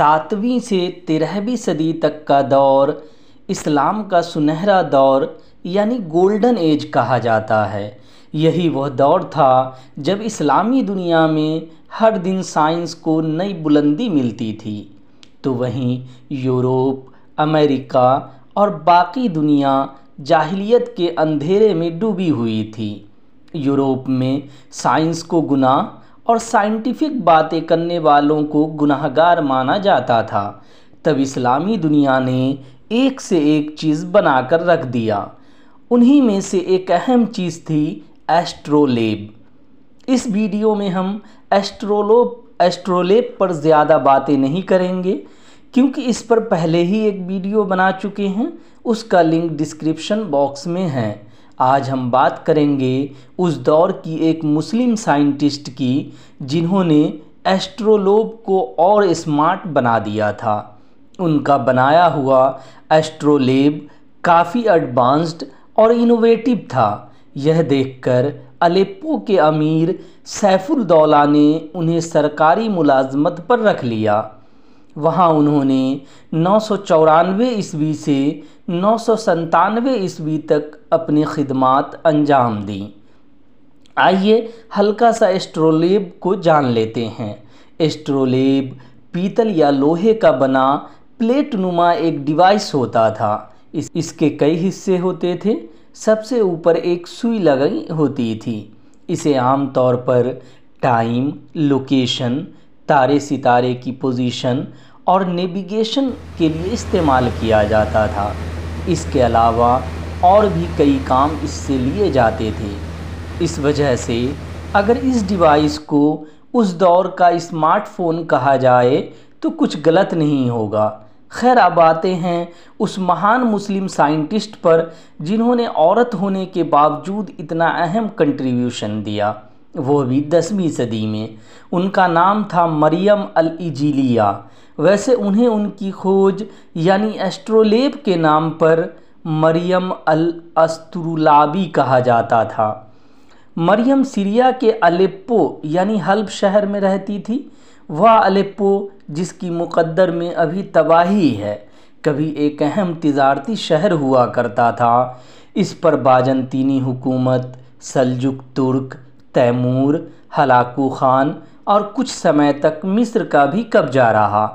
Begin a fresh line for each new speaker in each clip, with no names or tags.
सातवीं से तेरहवीं सदी तक का दौर इस्लाम का सुनहरा दौर यानी गोल्डन एज कहा जाता है यही वह दौर था जब इस्लामी दुनिया में हर दिन साइंस को नई बुलंदी मिलती थी तो वहीं यूरोप अमेरिका और बाकी दुनिया जाहिलियत के अंधेरे में डूबी हुई थी यूरोप में साइंस को गुनाह और साइंटिफिक बातें करने वालों को गुनाहगार माना जाता था तब इस्लामी दुनिया ने एक से एक चीज़ बनाकर रख दिया उन्हीं में से एक अहम चीज़ थी एस्ट्रोलेब इस वीडियो में हम एस्ट्रोलोब एस्ट्रोलेब पर ज़्यादा बातें नहीं करेंगे क्योंकि इस पर पहले ही एक वीडियो बना चुके हैं उसका लिंक डिस्क्रिप्शन बॉक्स में है आज हम बात करेंगे उस दौर की एक मुस्लिम साइंटिस्ट की जिन्होंने एस्ट्रोलोब को और स्मार्ट बना दिया था उनका बनाया हुआ एस्ट्रोलेब काफ़ी एडवांस्ड और इनोवेटिव था यह देखकर अलेप्पो के अमीर सैफुल दौला ने उन्हें सरकारी मुलाजमत पर रख लिया वहाँ उन्होंने नौ सौ चौरानवे ईस्वी से नौ सौ संतानवे ईस्वी तक अपनी खिदमत अंजाम दी आइए हल्का सा एस्ट्रोलेब को जान लेते हैं एस्ट्रोलेब पीतल या लोहे का बना प्लेट नुमा एक डिवाइस होता था इस, इसके कई हिस्से होते थे सबसे ऊपर एक सुई लगाई होती थी इसे आमतौर पर टाइम लोकेशन तारे सितारे की पोजीशन और नेविगेशन के लिए इस्तेमाल किया जाता था इसके अलावा और भी कई काम इससे लिए जाते थे इस वजह से अगर इस डिवाइस को उस दौर का स्मार्टफोन कहा जाए तो कुछ गलत नहीं होगा खैर अब आते हैं उस महान मुस्लिम साइंटिस्ट पर जिन्होंने औरत होने के बावजूद इतना अहम कंट्रीब्यूशन दिया वो भी दसवीं सदी में उनका नाम था मरियम अल इजीलिया वैसे उन्हें उनकी खोज यानी एस्ट्रोलेब के नाम पर मरियम अल अस्तरुलाबी कहा जाता था मरियम सीरिया के अलेप्पो यानी हल्ब शहर में रहती थी वह अलेप्पो जिसकी मुकद्दर में अभी तबाही है कभी एक अहम तजारती शहर हुआ करता था इस पर बाजंतीनी हुकूमत सलजुक तुर्क तैमूर हलाकू खान और कुछ समय तक मिस्र का भी कब्जा रहा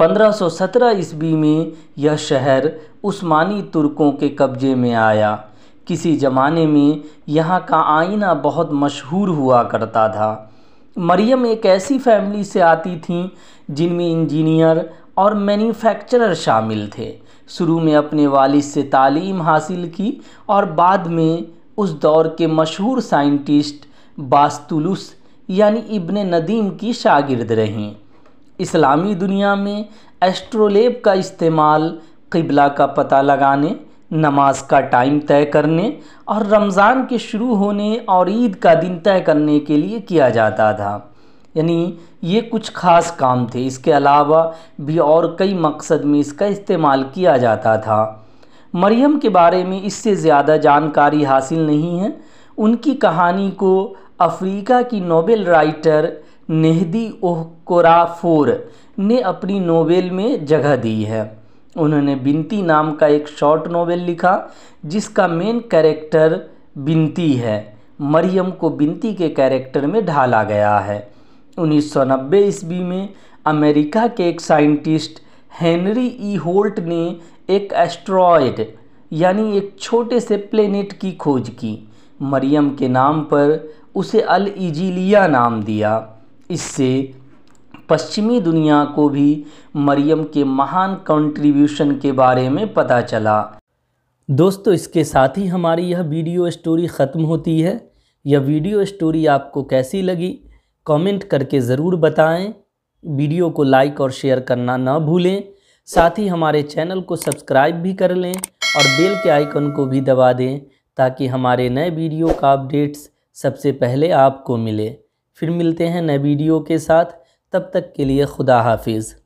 1517 ईस्वी में यह शहर उस्मानी तुर्कों के कब्जे में आया किसी ज़माने में यहाँ का आईना बहुत मशहूर हुआ करता था मरियम एक ऐसी फैमिली से आती थीं जिनमें इंजीनियर और मैन्युफैक्चरर शामिल थे शुरू में अपने वालिद से तालीम हासिल की और बाद में उस दौर के मशहूर साइंटिस्ट बास्तुलुस यानी इब्न नदीम की शागिर्द रहीं इस्लामी दुनिया में एस्ट्रोलेब का इस्तेमाल किबला का पता लगाने नमाज का टाइम तय करने और रमज़ान के शुरू होने और ईद का दिन तय करने के लिए किया जाता था यानी ये कुछ ख़ास काम थे इसके अलावा भी और कई मकसद में इसका इस्तेमाल किया जाता था मरियम के बारे में इससे ज़्यादा जानकारी हासिल नहीं है उनकी कहानी को अफ्रीका की नोबेल राइटर नेहदी ओह ने अपनी नोवेल में जगह दी है उन्होंने बिनती नाम का एक शॉर्ट नोवेल लिखा जिसका मेन कैरेक्टर बिनती है मरियम को बिनती के कैरेक्टर में ढाला गया है 1990 ईस्वी में अमेरिका के एक साइंटिस्ट हेनरी ई होल्ट ने एक एस्ट्रॉयड यानी एक छोटे से प्लेनेट की खोज की मरियम के नाम पर उसे अल इजीलिया नाम दिया इससे पश्चिमी दुनिया को भी मरियम के महान कंट्रीब्यूशन के बारे में पता चला दोस्तों इसके साथ ही हमारी यह वीडियो स्टोरी ख़त्म होती है यह वीडियो स्टोरी आपको कैसी लगी कमेंट करके ज़रूर बताएं वीडियो को लाइक और शेयर करना ना भूलें साथ ही हमारे चैनल को सब्सक्राइब भी कर लें और बेल के आइकन को भी दबा दें ताकि हमारे नए वीडियो का अपडेट्स सबसे पहले आपको मिले फिर मिलते हैं नए वीडियो के साथ तब तक के लिए खुदा हाफिज़